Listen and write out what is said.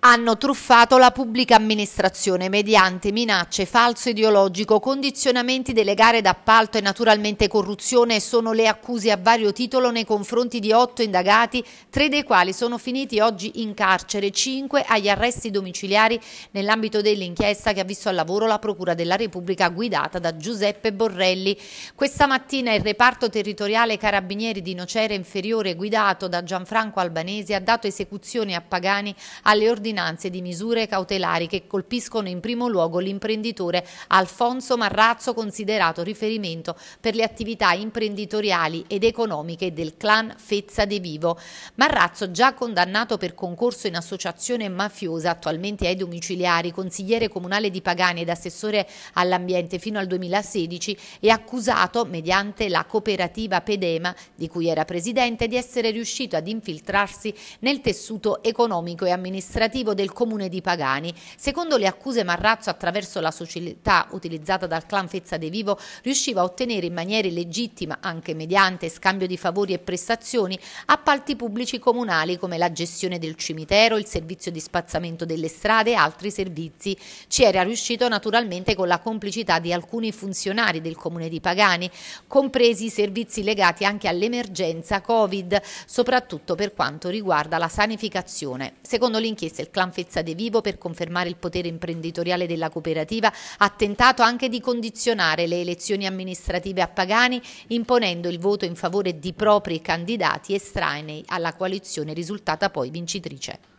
hanno truffato la pubblica amministrazione mediante minacce, falso ideologico, condizionamenti delle gare d'appalto e naturalmente corruzione sono le accuse a vario titolo nei confronti di otto indagati, tre dei quali sono finiti oggi in carcere, cinque agli arresti domiciliari nell'ambito dell'inchiesta che ha visto al lavoro la Procura della Repubblica guidata da Giuseppe Borrelli. Questa mattina il reparto territoriale Carabinieri di Nocera Inferiore guidato da Gianfranco Albanesi ha dato esecuzione a Pagani alle ordini ordinanze di misure cautelari che colpiscono in primo luogo l'imprenditore Alfonso Marrazzo considerato riferimento per le attività imprenditoriali ed economiche del clan Fezza De Vivo. Marrazzo già condannato per concorso in associazione mafiosa attualmente ai domiciliari, consigliere comunale di Pagani ed assessore all'ambiente fino al 2016 è accusato mediante la cooperativa Pedema di cui era presidente di essere riuscito ad infiltrarsi nel tessuto economico e amministrativo amministrativo del comune di Pagani. Secondo le accuse Marrazzo attraverso la società utilizzata dal clan Fezza De Vivo riusciva a ottenere in maniera illegittima, anche mediante scambio di favori e prestazioni, appalti pubblici comunali come la gestione del cimitero, il servizio di spazzamento delle strade e altri servizi. Ci era riuscito naturalmente con la complicità di alcuni funzionari del comune di Pagani, compresi i servizi legati anche all'emergenza Covid, soprattutto per quanto riguarda la sanificazione. Secondo l'inchiesta il del clan Fezzade Vivo per confermare il potere imprenditoriale della cooperativa ha tentato anche di condizionare le elezioni amministrative a Pagani imponendo il voto in favore di propri candidati estranei alla coalizione risultata poi vincitrice.